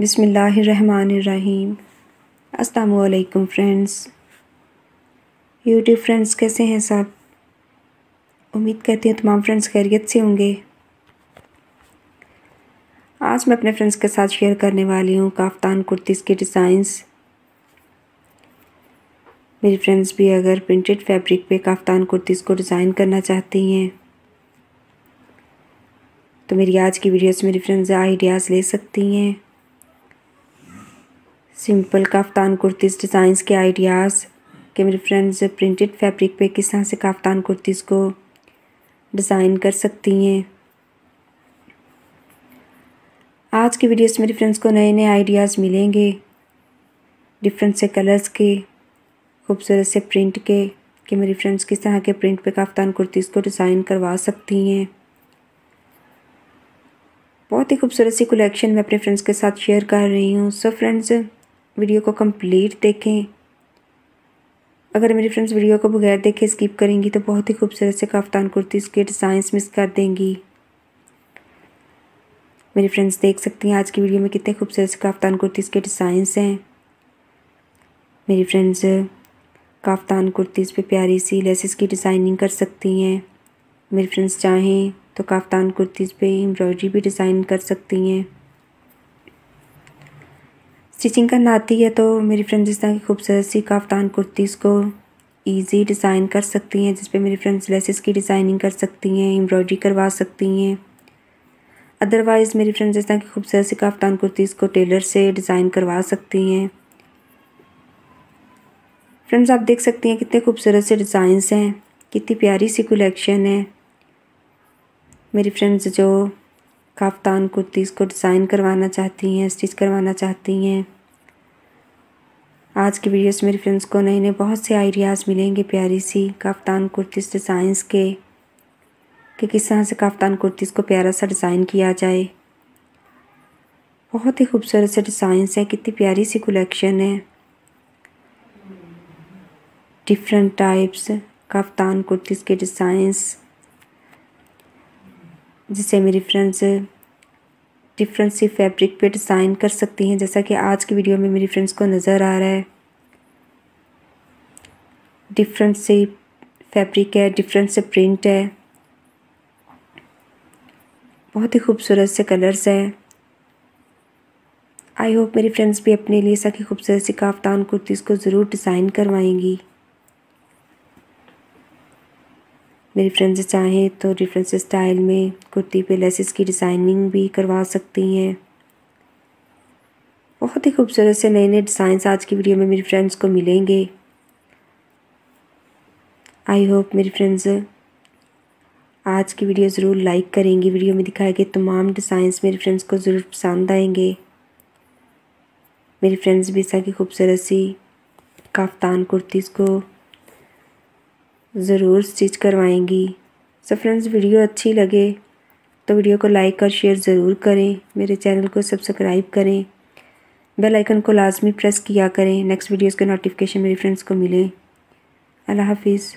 बिसमीम अल्लाम friends YouTube friends कैसे हैं सब उम्मीद करती हूँ तमाम फ्रेंड्स खैरियत से होंगे आज मैं अपने फ्रेंड्स के साथ शेयर करने वाली हूँ काफ्तान कुर्तीज़ के डिज़ाइंस मेरी फ्रेंड्स भी अगर प्रिंटेड फैब्रिक पे काफ्तान कुर्तीज़ को डिज़ाइन करना चाहती हैं तो मेरी आज की वीडियो से मेरी फ्रेंड्स आइडियाज़ ले सकती हैं सिंपल काफ्तान कुर्तीज़ डिज़ाइंस के आइडियाज़ के मेरे फ्रेंड्स प्रिंटेड फैब्रिक पे किस तरह से काफ्तान कुर्तीज़ को डिज़ाइन कर सकती हैं आज की वीडियो से मेरे फ्रेंड्स को नए नए आइडियाज़ मिलेंगे डिफरेंट से कलर्स के खूबसूरत से प्रिंट के कि मेरी फ्रेंड्स किस तरह के प्रिंट पे काफ्तान कुर्तीज़ को डिज़ाइन करवा सकती हैं बहुत ही खूबसूरत सी कलेक्शन मैं अपने फ्रेंड्स के साथ शेयर कर रही हूँ सो फ्रेंड्स वीडियो को कंप्लीट देखें अगर मेरी फ्रेंड्स वीडियो को बगैर देखे स्किप करेंगी तो बहुत ही खूबसूरत से काफ्तान कुर्ती के डिज़ाइंस मिस कर देंगी मेरी फ्रेंड्स देख सकती हैं आज की वीडियो में कितने खूबसूरत से काफ्तान कुर्ती के डिज़ाइंस हैं मेरी फ्रेंड्स काफ्तान कुर्तीज़ पे प्यारी सी लेसिस की डिज़ाइनिंग कर सकती हैं मेरी फ्रेंड्स चाहें तो काफ्तान कुर्तीज़ पे एम्ब्रॉयडरी भी डिज़ाइन कर सकती हैं स्टिचिंग करना आती है तो मेरी फ्रेंड्स इस तरह की खूबसूरत सी काफ्तान कुर्तीज़ को ईजी डिज़ाइन कर सकती हैं जिस मेरी फ्रेंड्स लेसिस की डिज़ाइनिंग कर सकती हैं एम्ब्रॉयडरी करवा सकती हैं अदरवाइज़ मेरी फ्रेंड्स इस तरह की खूबसूरत सी काफ्तान कुर्तीज़ को टेलर से डिज़ाइन करवा सकती हैं फ्रेंड्स आप देख सकती हैं कितने खूबसूरत से डिज़ाइंस हैं कितनी प्यारी सी कलेक्शन है मेरी फ्रेंड्स जो काफ्तान कुर्तीज़ को डिज़ाइन करवाना चाहती हैं स्टिच करवाना चाहती हैं आज की वीडियोस मेरे फ्रेंड्स को नए नए बहुत से आइडियाज़ मिलेंगे प्यारी सी काफ्तान कुर्तीस डिज़ाइंस के कि किस तरह से काफ्तान कुर्तीस को प्यारा सा डिज़ाइन किया जाए बहुत ही खूबसूरत से डिज़ाइंस है कितनी प्यारी सी कलेक्शन है डिफरेंट टाइप्स काफ्तान कुर्तीस के डिज़ाइंस जिसे मेरी फ्रेंड्स डिफरेंट से फैब्रिक पे डिज़ाइन कर सकती हैं जैसा कि आज की वीडियो में मेरी फ्रेंड्स को नज़र आ रहा है डिफरेंट से फैब्रिक है डिफरेंट से प्रिंट है बहुत ही खूबसूरत से कलर्स हैं आई होप मेरी फ्रेंड्स भी अपने लिए सखी खूबसूरत सी काफ्तान कुर्तीज़ को ज़रूर डिज़ाइन करवाएंगी मेरी फ्रेंड्स चाहें तो डिफरेंस स्टाइल में कुर्ती पे लेसिस की डिज़ाइनिंग भी करवा सकती हैं बहुत ही खूबसूरत से नए नए डिज़ाइंस आज की वीडियो में मेरी फ्रेंड्स को मिलेंगे आई होप मेरी फ्रेंड्स आज की वीडियो ज़रूर लाइक करेंगी वीडियो में दिखाए गए तमाम डिज़ाइंस मेरे फ्रेंड्स को ज़रूर पसंद आएंगे मेरी फ्रेंड्स भी इस की खूबसूरत सी काफ्तान कुर्तीज़ को ज़रूर स्टिच करवाएंगी सो फ्रेंड्स वीडियो अच्छी लगे तो वीडियो को लाइक और शेयर ज़रूर करें मेरे चैनल को सब्सक्राइब करें बेल आइकन को लाजमी प्रेस किया करें नेक्स्ट वीडियोस के नोटिफिकेशन मेरे फ्रेंड्स को मिले अल्लाह हाफिज़